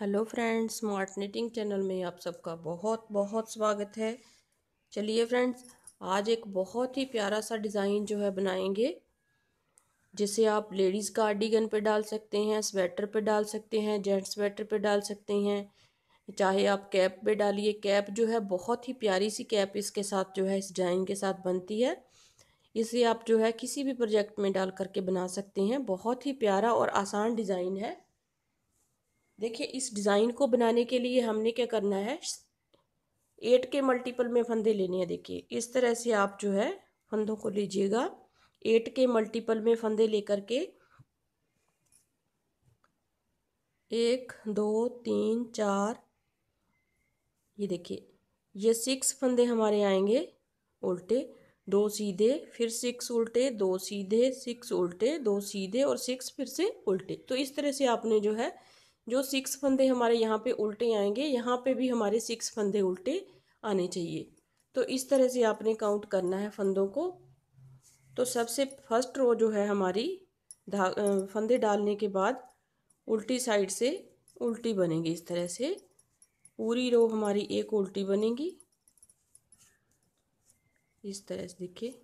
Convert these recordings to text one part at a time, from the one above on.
hello friends smart knitting channel में आप सबका बहुत बहुत स्वागत है चलिए फ्रेंड्स आज एक बहुत ही प्यारा सा डिज़ाइन जो है बनाएंगे जिसे आप लेडीज़ कार्डिगन पे डाल सकते हैं स्वेटर पे डाल सकते हैं जेंट्स स्वेटर पे डाल सकते हैं चाहे आप कैप पे डालिए कैप जो है बहुत ही प्यारी सी कैप इसके साथ जो है इस डिज़ाइन के साथ बनती है इसे आप जो है किसी भी प्रोजेक्ट में डाल करके बना सकते हैं बहुत ही प्यारा और आसान डिज़ाइन है देखिए इस डिज़ाइन को बनाने के लिए हमने क्या करना है एट के मल्टीपल में फंदे लेने हैं देखिए इस तरह से आप जो है फंदों को लीजिएगा एट के मल्टीपल में फंदे लेकर के एक दो तीन चार ये देखिए ये सिक्स फंदे हमारे आएंगे उल्टे दो सीधे फिर सिक्स उल्टे दो सीधे सिक्स उल्टे दो सीधे और सिक्स फिर से उल्टे तो इस तरह से आपने जो है जो सिक्स फंदे हमारे यहाँ पे उल्टे आएंगे यहाँ पे भी हमारे सिक्स फंदे उल्टे आने चाहिए तो इस तरह से आपने काउंट करना है फंदों को तो सबसे फर्स्ट रो जो है हमारी धा फंदे डालने के बाद उल्टी साइड से उल्टी बनेगी इस तरह से पूरी रो हमारी एक उल्टी बनेगी इस तरह से देखिए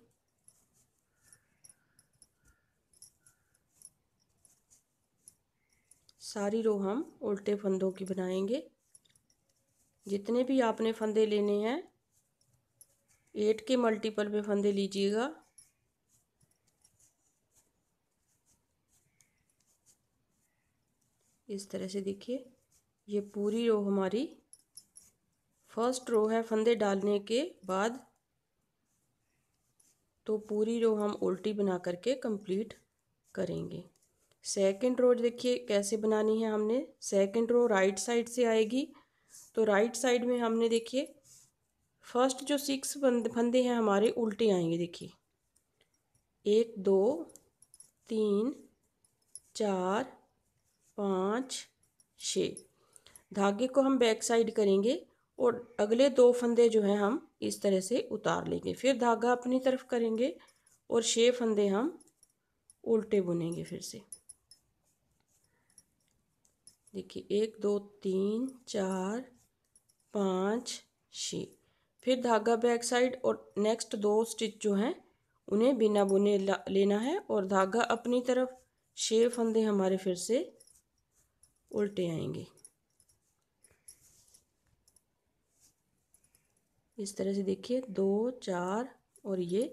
सारी रो हम उल्टे फंदों की बनाएंगे जितने भी आपने फंदे लेने हैं एट के मल्टीपल में फंदे लीजिएगा इस तरह से देखिए ये पूरी रो हमारी फर्स्ट रो है फंदे डालने के बाद तो पूरी रो हम उल्टी बना करके कंप्लीट करेंगे सेकंड रो देखिए कैसे बनानी है हमने सेकंड रो राइट साइड से आएगी तो राइट साइड में हमने देखिए फर्स्ट जो सिक्स फंदे हैं हमारे उल्टे आएंगे देखिए एक दो तीन चार पाँच छः धागे को हम बैक साइड करेंगे और अगले दो फंदे जो हैं हम इस तरह से उतार लेंगे फिर धागा अपनी तरफ करेंगे और छः फंदे हम उल्टे बुनेंगे फिर से देखिए एक दो तीन चार पाँच छ फिर धागा बैक साइड और नेक्स्ट दो स्टिच जो हैं उन्हें बिना बुने लेना है और धागा अपनी तरफ छः फंदे हमारे फिर से उल्टे आएंगे इस तरह से देखिए दो चार और ये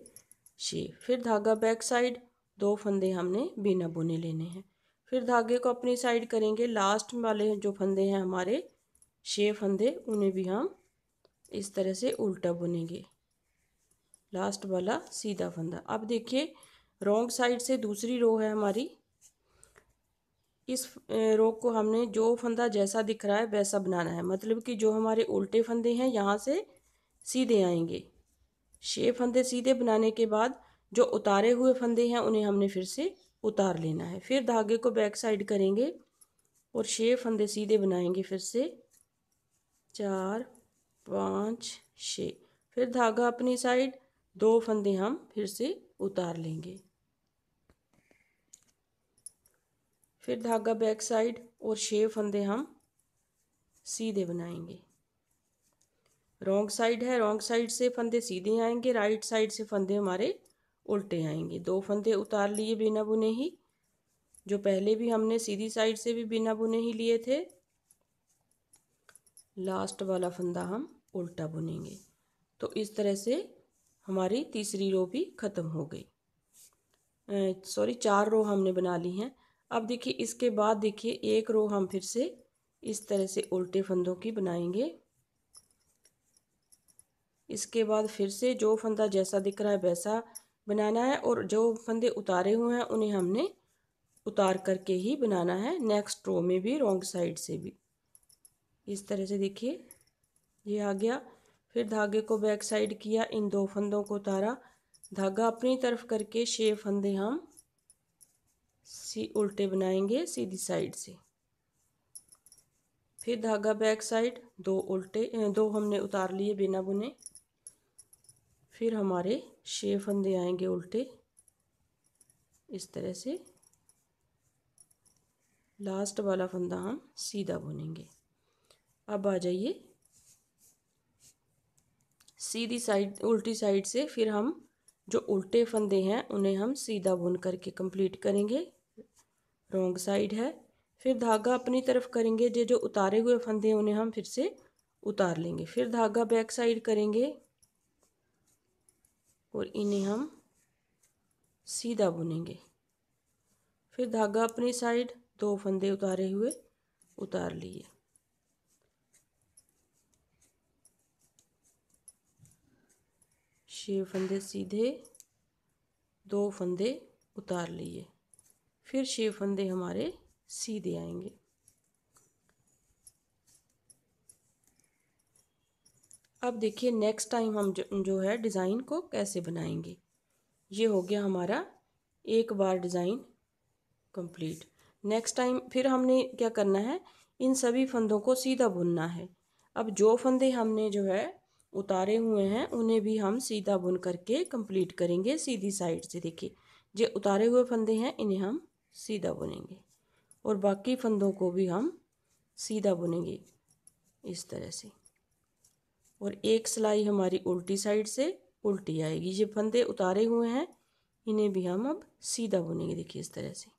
छः फिर धागा बैक साइड दो फंदे हमने बिना बुने लेने हैं फिर धागे को अपनी साइड करेंगे लास्ट वाले जो फंदे हैं हमारे छः फंदे उन्हें भी हम इस तरह से उल्टा बुनेंगे लास्ट वाला सीधा फंदा अब देखिए रोंग साइड से दूसरी रो है हमारी इस रो को हमने जो फंदा जैसा दिख रहा है वैसा बनाना है मतलब कि जो हमारे उल्टे फंदे हैं यहाँ से सीधे आएंगे छः फंदे सीधे बनाने के बाद जो उतारे हुए फंदे हैं उन्हें हमने फिर से उतार लेना है फिर धागे को बैक साइड करेंगे और छः फंदे सीधे बनाएंगे फिर से चार पाँच छः फिर धागा अपनी साइड दो फंदे हम फिर से उतार लेंगे फिर धागा बैक साइड और छः फंदे हम सीधे बनाएंगे रोंग साइड है रोंग साइड से फंदे सीधे आएंगे राइट साइड से फंदे हमारे उल्टे आएंगे दो फंदे उतार लिए बिना बुने ही जो पहले भी हमने सीधी साइड से भी बिना बुने ही लिए थे लास्ट वाला फंदा हम उल्टा बुनेंगे तो इस तरह से हमारी तीसरी रो भी ख़त्म हो गई सॉरी चार रो हमने बना ली हैं अब देखिए इसके बाद देखिए एक रो हम फिर से इस तरह से उल्टे फंदों की बनाएंगे इसके बाद फिर से जो फंदा जैसा दिख रहा है वैसा बनाना है और जो फंदे उतारे हुए हैं उन्हें हमने उतार करके ही बनाना है नेक्स्ट रो में भी रॉन्ग साइड से भी इस तरह से देखिए ये आ गया फिर धागे को बैक साइड किया इन दो फंदों को उतारा धागा अपनी तरफ करके छः फंदे हम सी उल्टे बनाएंगे सीधी साइड से फिर धागा बैक साइड दो उल्टे दो हमने उतार लिए बिना बुने फिर हमारे छः फंदे आएंगे उल्टे इस तरह से लास्ट वाला फंदा हम सीधा बुनेंगे अब आ जाइए सीधी साइड उल्टी साइड से फिर हम जो उल्टे फंदे हैं उन्हें हम सीधा बुन करके कंप्लीट करेंगे रोंग साइड है फिर धागा अपनी तरफ करेंगे जो जो उतारे हुए फंदे हैं उन्हें हम फिर से उतार लेंगे फिर धागा बैक साइड करेंगे और इन्हें हम सीधा बुनेंगे फिर धागा अपनी साइड दो फंदे उतारे हुए उतार लिए छः फंदे सीधे दो फंदे उतार लिए फिर छः फंदे हमारे सीधे आएंगे अब देखिए नेक्स्ट टाइम हम जो, है डिज़ाइन को कैसे बनाएंगे ये हो गया हमारा एक बार डिज़ाइन कंप्लीट नेक्स्ट टाइम फिर हमने क्या करना है इन सभी फंदों को सीधा बुनना है अब जो फंदे हमने जो है उतारे हुए हैं उन्हें भी हम सीधा बुन करके कंप्लीट करेंगे सीधी साइड से देखिए जो उतारे हुए फंदे हैं इन्हें हम सीधा बुनेंगे और बाकी फंदों को भी हम सीधा बुनेंगे इस तरह से और एक सिलाई हमारी उल्टी साइड से उल्टी आएगी ये फंदे उतारे हुए हैं इन्हें भी हम अब सीधा बुनेंगे देखिए इस तरह से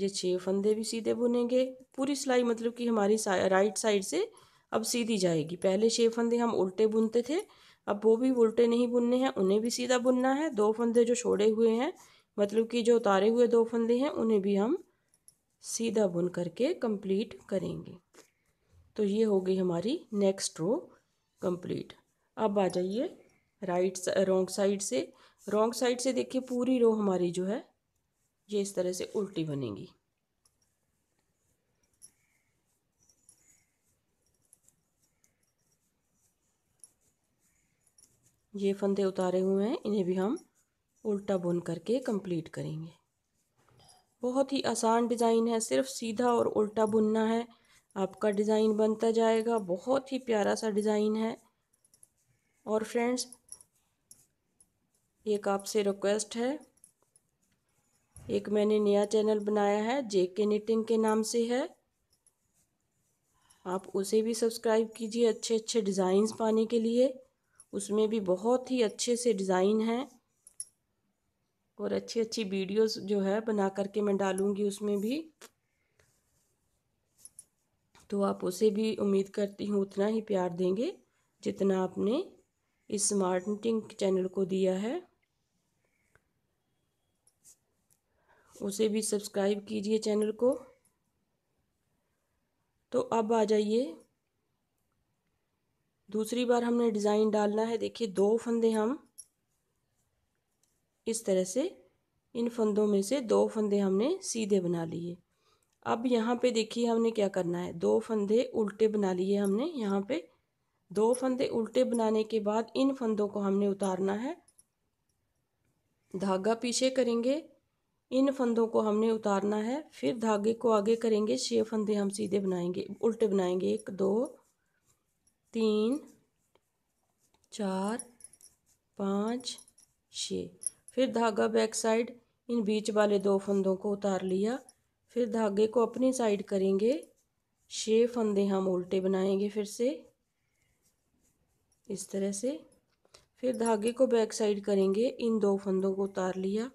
ये छः फंदे भी सीधे बुनेंगे पूरी सिलाई मतलब कि हमारी राइट साइड से अब सीधी जाएगी पहले छः फंदे हम उल्टे बुनते थे अब वो भी उल्टे नहीं बुनने हैं उन्हें भी सीधा बुनना है दो फंदे जो छोड़े हुए हैं मतलब कि जो उतारे हुए दो फंदे हैं उन्हें भी हम सीधा बुन करके कंप्लीट करेंगे तो ये हो गई हमारी नेक्स्ट रो कंप्लीट अब आ जाइए राइट रॉन्ग साइड से रॉन्ग साइड से देखिए पूरी रो हमारी जो है ये इस तरह से उल्टी बनेगी ये फंदे उतारे हुए हैं इन्हें भी हम उल्टा बुन करके कंप्लीट करेंगे बहुत ही आसान डिज़ाइन है सिर्फ सीधा और उल्टा बुनना है आपका डिज़ाइन बनता जाएगा बहुत ही प्यारा सा डिज़ाइन है और फ्रेंड्स एक आपसे रिक्वेस्ट है एक मैंने नया चैनल बनाया है जे के निटिंग के नाम से है आप उसे भी सब्सक्राइब कीजिए अच्छे अच्छे डिज़ाइंस पाने के लिए उसमें भी बहुत ही अच्छे से डिज़ाइन हैं और अच्छी अच्छी वीडियोस जो है बना करके मैं डालूँगी उसमें भी तो आप उसे भी उम्मीद करती हूँ उतना ही प्यार देंगे जितना आपने इस स्मार्ट चैनल को दिया है उसे भी सब्सक्राइब कीजिए चैनल को तो अब आ जाइए दूसरी बार हमने डिज़ाइन डालना है देखिए दो फंदे हम इस तरह से इन फंदों में से दो फंदे हमने सीधे बना लिए अब यहाँ पे देखिए हमने क्या करना है दो फंदे उल्टे बना लिए हमने यहाँ पे दो फंदे उल्टे बनाने के बाद इन फंदों को हमने उतारना है धागा पीछे करेंगे इन फंदों को हमने उतारना है फिर धागे को आगे करेंगे छः फंदे हम सीधे बनाएंगे उल्टे बनाएंगे एक दो तीन चार पाँच छः फिर धागा बैक साइड इन बीच वाले दो फंदों को उतार लिया फिर धागे को अपनी साइड करेंगे छः फंदे हम उल्टे बनाएंगे फिर से इस तरह से फिर धागे को बैक साइड करेंगे इन दो फंदों को उतार लिया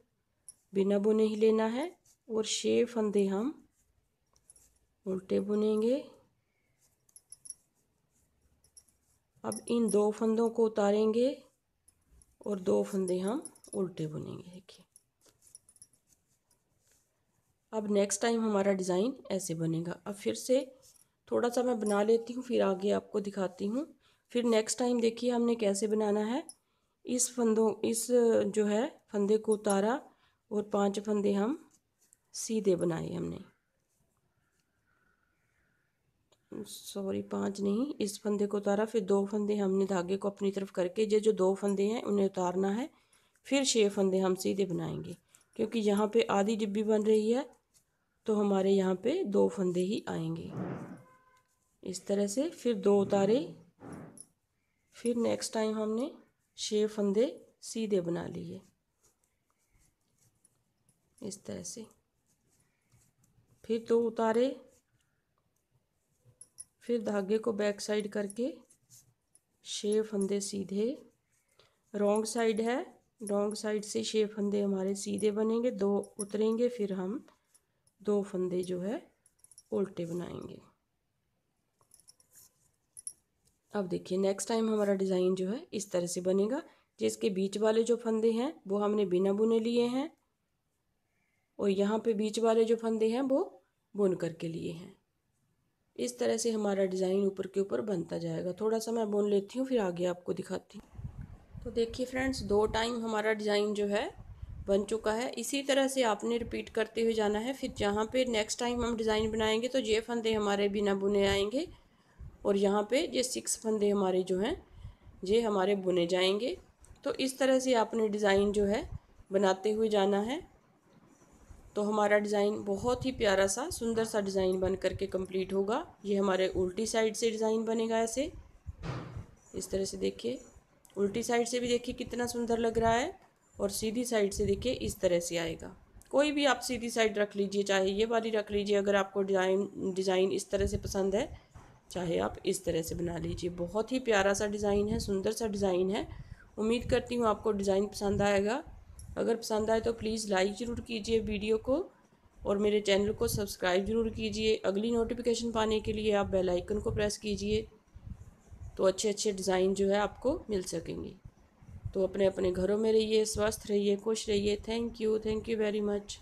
बिना बुने ही लेना है और छः फंदे हम उल्टे बुनेंगे अब इन दो फंदों को उतारेंगे और दो फंदे हम उल्टे बुनेंगे देखिए अब नेक्स्ट टाइम हमारा डिज़ाइन ऐसे बनेगा अब फिर से थोड़ा सा मैं बना लेती हूँ फिर आगे आपको दिखाती हूँ फिर नेक्स्ट टाइम देखिए हमने कैसे बनाना है इस फंदों इस जो है फंदे को उतारा और पांच फंदे हम सीधे बनाए हमने सॉरी पांच नहीं इस फंदे को उतारा फिर दो फंदे हमने धागे को अपनी तरफ करके ये जो दो फंदे हैं उन्हें उतारना है फिर छः फंदे हम सीधे बनाएंगे क्योंकि यहाँ पे आधी डिब्बी बन रही है तो हमारे यहाँ पे दो फंदे ही आएंगे इस तरह से फिर दो उतारे फिर नेक्स्ट टाइम हमने छः फंदे सीधे बना लिए इस तरह से फिर दो उतारे फिर धागे को बैक साइड करके छः फंदे सीधे रोंग साइड है रोंग साइड से छः फंदे हमारे सीधे बनेंगे दो उतरेंगे फिर हम दो फंदे जो है उल्टे बनाएंगे अब देखिए नेक्स्ट टाइम हमारा डिज़ाइन जो है इस तरह से बनेगा जिसके बीच वाले जो फंदे हैं वो हमने बिना बुने लिए हैं और यहाँ पे बीच वाले जो फंदे हैं वो बुन करके लिए हैं इस तरह से हमारा डिज़ाइन ऊपर के ऊपर बनता जाएगा थोड़ा सा मैं बुन लेती हूँ फिर आगे आपको दिखाती हूँ तो देखिए फ्रेंड्स दो टाइम हमारा डिज़ाइन जो है बन चुका है इसी तरह से आपने रिपीट करते हुए जाना है फिर जहाँ पे नेक्स्ट टाइम हम डिज़ाइन बनाएंगे तो ये फंदे हमारे बिना बुने आएंगे और यहाँ पे ये सिक्स फंदे हमारे जो हैं ये हमारे बुने जाएंगे तो इस तरह से आपने डिज़ाइन जो है बनाते हुए जाना है तो हमारा डिज़ाइन बहुत ही प्यारा सा सुंदर सा डिज़ाइन बन करके कम्प्लीट होगा ये हमारे उल्टी साइड से डिज़ाइन बनेगा ऐसे इस तरह से देखिए उल्टी साइड से भी देखिए कितना सुंदर लग रहा है और सीधी साइड से देखिए इस तरह से आएगा कोई भी आप सीधी साइड रख लीजिए चाहे ये वाली रख लीजिए अगर आपको डिज़ाइन डिज़ाइन इस तरह से पसंद है चाहे आप इस तरह से बना लीजिए बहुत ही प्यारा सा डिज़ाइन है सुंदर सा डिज़ाइन है उम्मीद करती हूँ आपको डिज़ाइन पसंद आएगा अगर पसंद आए तो प्लीज़ लाइक ज़रूर कीजिए वीडियो को और मेरे चैनल को सब्सक्राइब ज़रूर कीजिए अगली नोटिफिकेशन पाने के लिए आप बेल आइकन को प्रेस कीजिए तो अच्छे अच्छे डिज़ाइन जो है आपको मिल सकेंगे तो अपने अपने घरों में रहिए स्वस्थ रहिए खुश रहिए thank you thank you very much